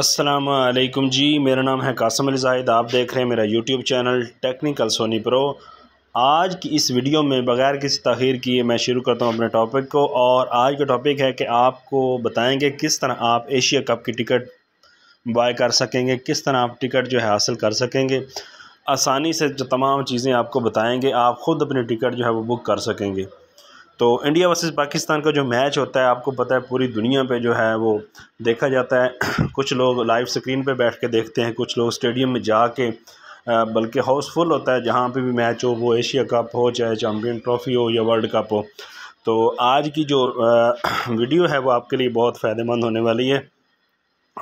असलम जी मेरा नाम है कासम अली जाहिद आप देख रहे हैं मेरा YouTube channel technical Soni pro आज की इस वीडियो में बगैर किसी तखीर किए मैं शुरू करता हूँ अपने टॉपिक को और आज का टॉपिक है कि आपको बताएँगे किस तरह आप एशिया कप की टिकट बाय कर सकेंगे किस तरह आप टिकट जो है हासिल कर सकेंगे आसानी से जो तमाम चीज़ें आपको बताएँगे आप ख़ुद अपनी टिकट जो है वो बुक कर सकेंगे तो इंडिया वर्सेस पाकिस्तान का जो मैच होता है आपको पता है पूरी दुनिया पे जो है वो देखा जाता है कुछ लोग लाइव स्क्रीन पे बैठ के देखते हैं कुछ लोग स्टेडियम में जा के बल्कि हाउसफुल होता है जहाँ पे भी मैच हो वो एशिया कप हो चाहे चैम्पियन ट्रॉफ़ी हो या वर्ल्ड कप हो तो आज की जो वीडियो है वो आपके लिए बहुत फ़ायदेमंद होने वाली है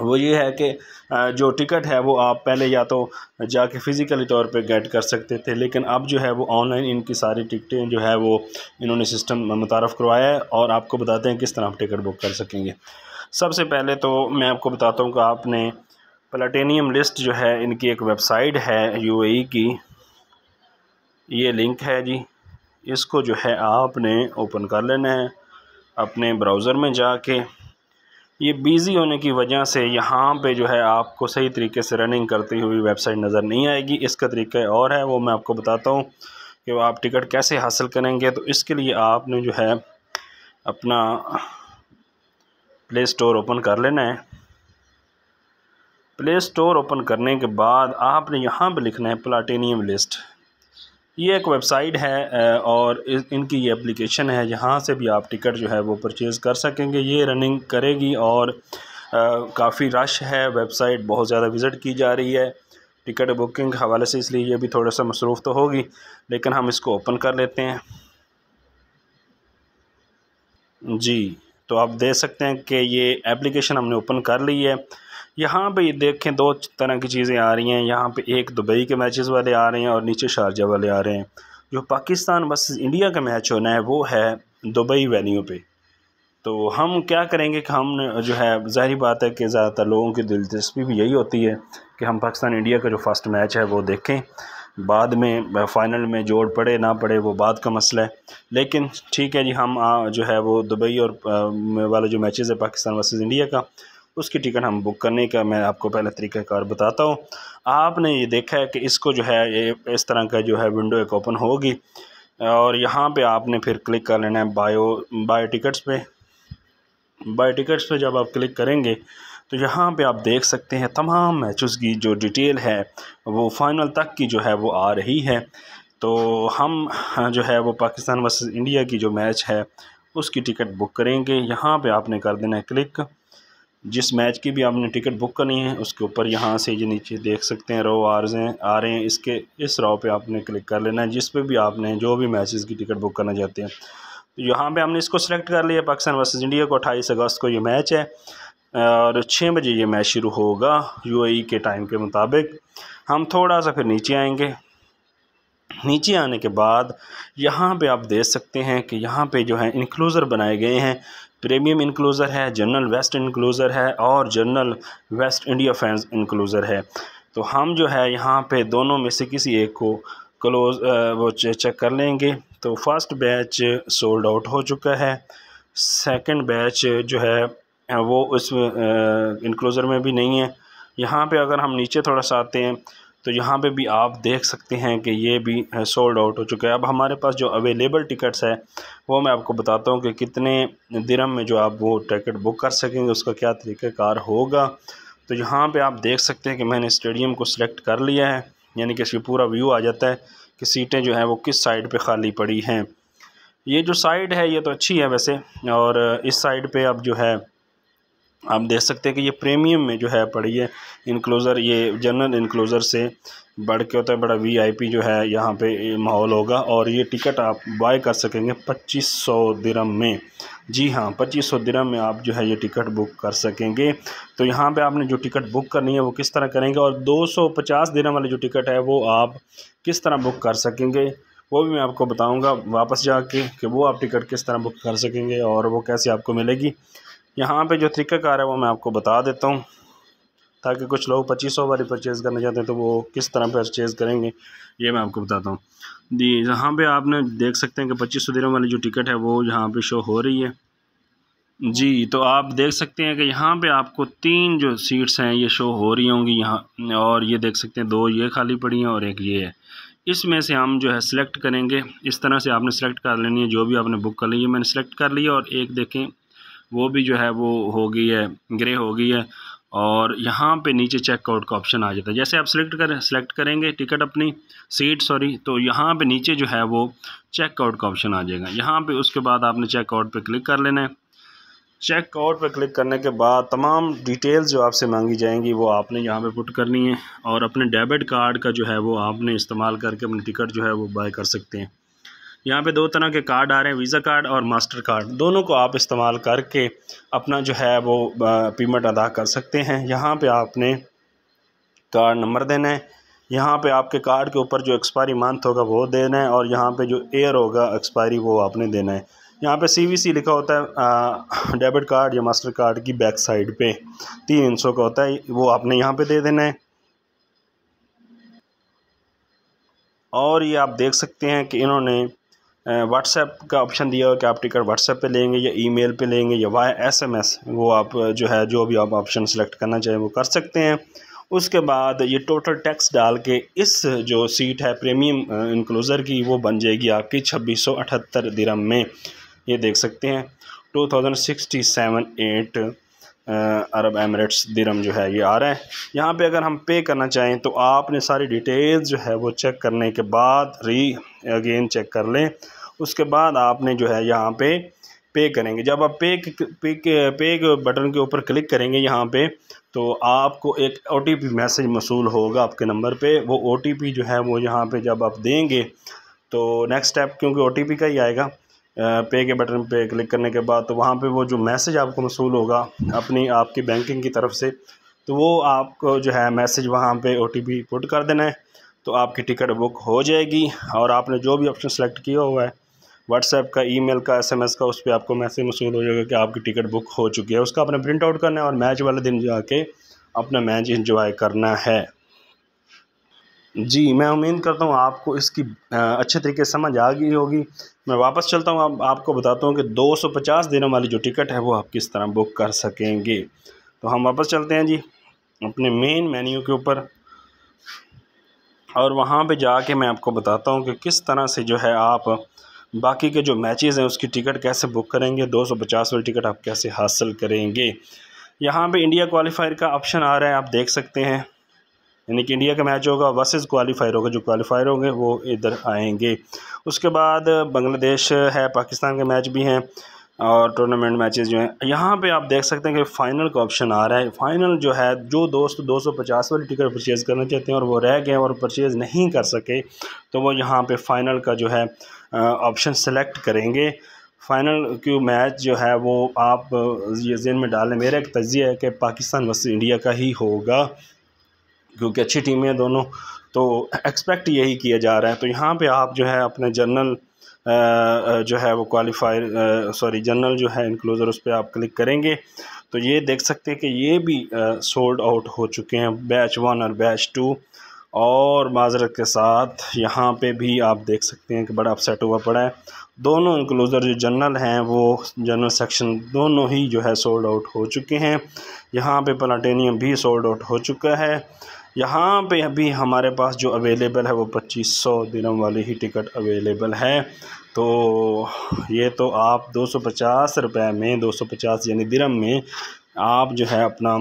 वो ये है कि जो टिकट है वो आप पहले या तो जाके फ़िज़िकली तौर पे गेट कर सकते थे लेकिन अब जो है वो ऑनलाइन इनकी सारी टिकटें जो है वो इन्होंने सिस्टम मुतारफ़ करवाया है और आपको बताते हैं किस तरह आप टिकट बुक कर सकेंगे सबसे पहले तो मैं आपको बताता हूँ कि आपने प्लाटेनियम लिस्ट जो है इनकी एक वेबसाइट है यू की ये लिंक है जी इसको जो है आपने ओपन कर लेना है अपने ब्राउज़र में जाके ये बिज़ी होने की वजह से यहाँ पे जो है आपको सही तरीके से रनिंग करती हुई वेबसाइट नज़र नहीं आएगी इसका तरीका और है वो मैं आपको बताता हूँ कि आप टिकट कैसे हासिल करेंगे तो इसके लिए आपने जो है अपना प्ले स्टोर ओपन कर लेना है प्ले स्टोर ओपन करने के बाद आपने यहाँ पे लिखना है प्लाटीनियम लिस्ट ये एक वेबसाइट है और इनकी ये एप्लीकेशन है जहाँ से भी आप टिकट जो है वो परचेज़ कर सकेंगे ये रनिंग करेगी और काफ़ी रश है वेबसाइट बहुत ज़्यादा विज़िट की जा रही है टिकट बुकिंग हवाले से इसलिए ये भी थोड़ा सा मसरूफ़ तो होगी लेकिन हम इसको ओपन कर लेते हैं जी तो आप देख सकते हैं कि ये एप्लीकेशन हमने ओपन कर ली है यहाँ पे देखें दो तरह की चीज़ें आ रही हैं यहाँ पे एक दुबई के मैचेस वाले आ रहे हैं और नीचे शारजा वाले आ रहे हैं जो पाकिस्तान बस इंडिया का मैच होना है वो है दुबई वेन्यू पे तो हम क्या करेंगे कि हम जो है जाहिर बात है कि ज़्यादातर लोगों की दिलचस्पी भी यही होती है कि हम पाकिस्तान इंडिया का जो फर्स्ट मैच है वो देखें बाद में फ़ाइनल में जोड़ पड़े ना पड़े वो बाद का मसला है लेकिन ठीक है जी हम आ, जो है वो दुबई और वाले वाला जो मैचेस है पाकिस्तान वर्सेस इंडिया का उसकी टिकट हम बुक करने का मैं आपको पहले तरीक़ाकार बताता हूँ आपने ये देखा है कि इसको जो है ये इस तरह का जो है विंडो एक ओपन होगी और यहाँ पे आपने फिर क्लिक कर लेना है बायो बायो टिकट्स पे बायो टिकट्स पे जब आप क्लिक करेंगे तो यहाँ पे आप देख सकते हैं तमाम मैचेस की जो डिटेल है वो फ़ाइनल तक की जो है वो आ रही है तो हम हाँ, जो है वो पाकिस्तान वर्सेस इंडिया की जो मैच है उसकी टिकट बुक करेंगे यहाँ पे आपने कर देना है क्लिक जिस मैच की भी आपने टिकट बुक करनी है उसके ऊपर यहाँ से जो नीचे देख सकते हैं रो आ हैं आ रहे हैं इसके इस रो पे आपने क्लिक कर लेना है जिस पे भी आपने जो भी मैचेस की टिकट बुक करना चाहते हैं तो यहाँ पे हमने इसको सिलेक्ट कर लिया पाकिस्तान वर्सेस इंडिया को अट्ठाईस अगस्त को ये मैच है और छः बजे ये मैच शुरू होगा यू e के टाइम के मुताबिक हम थोड़ा सा फिर नीचे आएंगे नीचे आने के बाद यहाँ पे आप देख सकते हैं कि यहाँ पे जो है इनकलूज़र बनाए गए हैं प्रीमियम इनक्लोज़र है जनरल वेस्ट इनक्लोज़र है और general west India fans enclosure है तो हम जो है यहाँ पे दोनों में से किसी एक को क्लोज वो चेक कर लेंगे तो फर्स्ट बैच सोल्ड आउट हो चुका है सेकंड बैच जो है वो इस इनक्लोज़र में भी नहीं है यहाँ पे अगर हम नीचे थोड़ा सा आते हैं तो यहाँ पे भी आप देख सकते हैं कि ये भी सोल्ड आउट हो चुका है अब हमारे पास जो अवेलेबल टिकट्स है वो मैं आपको बताता हूँ कि कितने दिनम में जो आप वो टिकट बुक कर सकेंगे उसका क्या तरीक़ाकार होगा तो यहाँ पे आप देख सकते हैं कि मैंने स्टेडियम को सिलेक्ट कर लिया है यानी कि इसकी पूरा व्यू आ जाता है कि सीटें जो हैं वो किस साइड पर खाली पड़ी हैं ये जो साइड है ये तो अच्छी है वैसे और इस साइड पर अब जो है आप देख सकते हैं कि ये प्रीमियम में जो है पड़ी है इनक्लोज़र ये जनरल इनक्लोज़र से बढ़ के होता है बड़ा वीआईपी जो है यहाँ पे माहौल होगा और ये टिकट आप बाय कर सकेंगे पच्चीस सौ में जी हाँ पच्चीस सौ में आप जो है ये टिकट बुक कर सकेंगे तो यहाँ पे आपने जो टिकट बुक करनी है वो किस तरह करेंगे और दो सौ पचास दिरम वाली जो टिकट है वो आप किस तरह बुक कर सकेंगे वो भी मैं आपको बताऊँगा वापस जा कि वो आप टिकट किस तरह बुक कर सकेंगे और वो कैसे आपको मिलेगी यहाँ पे जो तरीक़ाकार है वो मैं आपको बता देता हूँ ताकि कुछ लोग पच्चीस सौ वाली परचेज़ करना चाहते हैं तो वो किस तरह परचेज़ करेंगे ये मैं आपको बताता हूँ जी यहाँ पे आपने देख सकते हैं कि पच्चीस सौ दिनों वाली जो टिकट है वो यहाँ पे शो हो रही है जी तो आप देख सकते हैं कि यहाँ पे आपको तीन जो सीट्स हैं ये शो हो रही होंगी यहाँ और ये देख सकते हैं दो ये खाली पड़ी हैं और एक ये है इसमें से हम जो है सिलेक्ट करेंगे इस तरह से आपने सेलेक्ट कर लेनी है जो भी आपने बुक कर ली है मैंने सेलेक्ट कर लिया और एक देखें वो भी जो है वो हो गई है ग्रे हो गई है और यहाँ पे नीचे चेकआउट का ऑप्शन आ जाता है जैसे आप सिलेक्ट करें सेलेक्ट करेंगे टिकट अपनी सीट सॉरी तो यहाँ पे नीचे जो है वो चेकआउट का ऑप्शन आ जाएगा यहाँ पे उसके बाद आपने चेकआउट पे क्लिक कर लेना है चेकआउट पे क्लिक करने के बाद तमाम डिटेल्स जो आपसे मांगी जाएंगी वो आपने यहाँ पे पुट करनी है और अपने डेबिट कार्ड का जो है वो आपने इस्तेमाल करके अपनी टिकट जो है वो बाय कर सकते हैं यहाँ पे दो तरह के कार्ड आ रहे हैं वीज़ा कार्ड और मास्टर कार्ड दोनों को आप इस्तेमाल करके अपना जो है वो पेमेंट अदा कर सकते हैं यहाँ पे आपने कार्ड नंबर देना है यहाँ पे आपके कार्ड के ऊपर जो एक्सपायरी मंथ होगा वो देना है और यहाँ पे जो एयर होगा एक्सपायरी वो आपने देना है यहाँ पे सीवीसी लिखा होता है डेबिट कार्ड या मास्टर कार्ड की बैक साइड पे तीन सौ का होता है वो आपने यहाँ पे दे देना है और ये आप देख सकते हैं कि इन्होंने व्हाट्सएप का ऑप्शन दिया हुआ कि आप टिकट व्हाट्सएप पे लेंगे या ईमेल पे लेंगे या वाई एसएमएस वो आप जो है जो भी आप ऑप्शन सेलेक्ट करना चाहें वो कर सकते हैं उसके बाद ये टोटल टैक्स डाल के इस जो सीट है प्रीमियम इंक्लोज़र की वो बन जाएगी आपकी छब्बीस सौ अठहत्तर दिरम में ये देख सकते हैं two thousand sixty seven eight Arab Emirates dirham जो है ये आ रहा है यहाँ पे अगर हम पे करना चाहें तो आपने सारी डिटेल्स जो है वो चेक करने के बाद री अगेन चेक कर लें उसके बाद आपने जो है यहाँ पे पे करेंगे जब आप पे पे पे बटन के ऊपर क्लिक करेंगे यहाँ पे तो आपको एक ओ टी पी मैसेज मसूल होगा आपके नंबर पे वो ओ टी पी जो है वो यहाँ पे जब आप देंगे तो नेक्स्ट स्टेप क्योंकि ओ टी पी का ही आएगा पे के बटन पे क्लिक करने के बाद तो वहाँ पे वो जो मैसेज आपको मसूल होगा अपनी आपकी बैंकिंग की तरफ से तो वो आपको जो है मैसेज वहाँ पे ओ टी पी पुट कर देना है तो आपकी टिकट बुक हो जाएगी और आपने जो भी ऑप्शन सेलेक्ट किया हुआ है व्हाट्सएप का ईमेल का एसएमएस का उस पर आपको मैसेज मसूल हो जाएगा कि आपकी टिकट बुक हो चुकी है उसका आपने प्रिंट आउट करना है और मैच वाले दिन जाके अपना मैच इंजॉय करना है जी मैं उम्मीद करता हूँ आपको इसकी अच्छे तरीके से समझ आ गई होगी मैं वापस चलता हूँ आप, आपको बताता हूँ कि 250 दिनों वाली जो टिकट है वो आप किस तरह बुक कर सकेंगे तो हम वापस चलते हैं जी अपने मेन मेन्यू के ऊपर और वहाँ पे जाके मैं आपको बताता हूँ कि किस तरह से जो है आप बाकी के जो मैचेस हैं उसकी टिकट कैसे बुक करेंगे दो सौ पचास वाली टिकट आप कैसे हासिल करेंगे यहाँ पे इंडिया क्वालिफायर का ऑप्शन आ रहा है आप देख सकते हैं यानी कि इंडिया का मैच होगा वर्सेज क्वालिफायर होगा जो क्वालिफायर होंगे वो इधर आएंगे उसके बाद बांग्लादेश है पाकिस्तान के मैच भी हैं और टूर्नामेंट मैचेस जो हैं यहाँ पे आप देख सकते हैं कि फ़ाइनल का ऑप्शन आ रहा है फ़ाइनल जो है जो दोस्त 250 वाली टिकट परचेज़ करना चाहते हैं और वो रह गए और परचेज़ नहीं कर सके तो वो यहाँ पे फ़ाइनल का जो है ऑप्शन सेलेक्ट करेंगे फ़ाइनल क्यों मैच जो है वो आप ये जेन में डालें मेरा एक तजिया है कि पाकिस्तान वर्स इंडिया का ही होगा क्योंकि अच्छी टीमें दोनों तो एक्सपेक्ट यही किया जा रहा है तो यहाँ पर आप जो है अपने जर्नल जो है वो क्वालिफायर सॉरी जनरल जो है इनक्लोज़र उस पर आप क्लिक करेंगे तो ये देख सकते हैं कि ये भी सोल्ड आउट हो चुके हैं बैच वन और बैच टू और माजरत के साथ यहाँ पे भी आप देख सकते हैं कि बड़ा अपसेट हुआ पड़ा है दोनों इनक्लोज़र जो जनरल हैं वो जनरल सेक्शन दोनों ही जो है सोल्ड आउट हो चुके हैं यहाँ पे प्लाटेनियम भी सोल्ड आउट हो चुका है यहाँ पे अभी हमारे पास जो अवेलेबल है वो पच्चीस सौ दिनम वाली ही टिकट अवेलेबल है तो ये तो आप दो सौ पचास रुपये में दो सौ पचास यानी दिरम में आप जो है अपना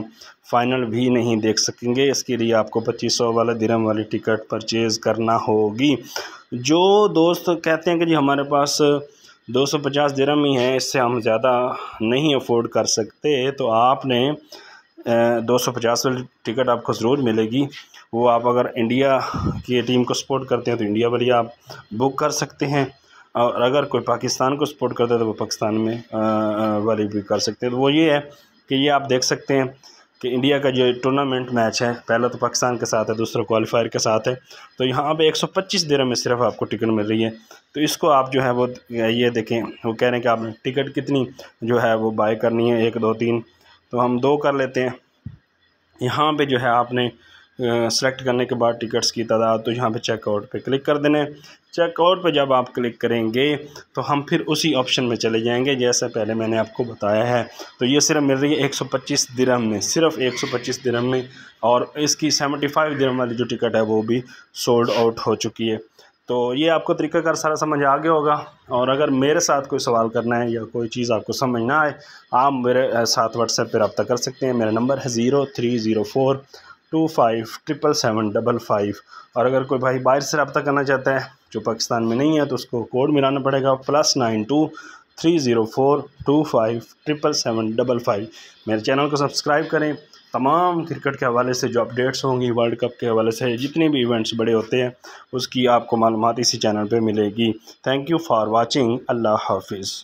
फ़ाइनल भी नहीं देख सकेंगे इसके लिए आपको पच्चीस सौ वाला दिरम वाली टिकट परचेज़ करना होगी जो दोस्त कहते हैं कि जी हमारे पास दो सौ पचास दिरम ही है इससे हम ज़्यादा नहीं अफोर्ड कर सकते तो आपने दो सौ पचास वाली टिकट आपको ज़रूर मिलेगी वो आप अगर इंडिया की टीम को सपोर्ट करते हैं तो इंडिया वाली आप बुक कर सकते हैं और अगर कोई पाकिस्तान को सपोर्ट करता है तो वो पाकिस्तान में वाली भी कर सकते हैं तो वो ये है कि ये आप देख सकते हैं कि इंडिया का जो टूर्नामेंट मैच है पहला तो पाकिस्तान के साथ है दूसरा क्वालिफायर के साथ है तो यहाँ पे 125 दिरम में सिर्फ आपको टिकट मिल रही है तो इसको आप जो है वो ये देखें वो कह रहे हैं कि आपने टिकट कितनी जो है वो बाय करनी है एक दो तीन तो हम दो कर लेते हैं यहाँ पे जो है आपने सेलेक्ट करने के बाद टिकट्स की तादाद तो यहाँ पे चेकआउट पे क्लिक कर देना है चेकआउट पे जब आप क्लिक करेंगे तो हम फिर उसी ऑप्शन में चले जाएंगे जैसे पहले मैंने आपको बताया है तो ये सिर्फ मिल रही है एक सौ पच्चीस में सिर्फ एक सौ पच्चीस में और इसकी सेवेंटी फाइव वाली जो टिकट है वो भी सोल्ड आउट हो चुकी है तो ये आपको तरीकाकार सारा समझ आ गया होगा और अगर मेरे साथ कोई सवाल करना है या कोई चीज़ आपको समझ ना आए आप मेरे साथ व्हाट्सएप पर रबता कर सकते हैं मेरा नंबर है zero three zero four two five triple seven double five और अगर कोई भाई बाहर से रबता करना चाहता है जो पाकिस्तान में नहीं है तो उसको कोड मिलाना पड़ेगा plus nine two three zero four two five triple seven double five मेरे चैनल को सब्सक्राइब करें तमाम क्रिकेट के हवाले से जो अपडेट्स होंगी वर्ल्ड कप के हवाले से जितने भी इवेंट्स बड़े होते हैं उसकी आपको मालूम इसी चैनल पर मिलेगी थैंक यू फॉर वॉचिंग अल्लाह हाफिज़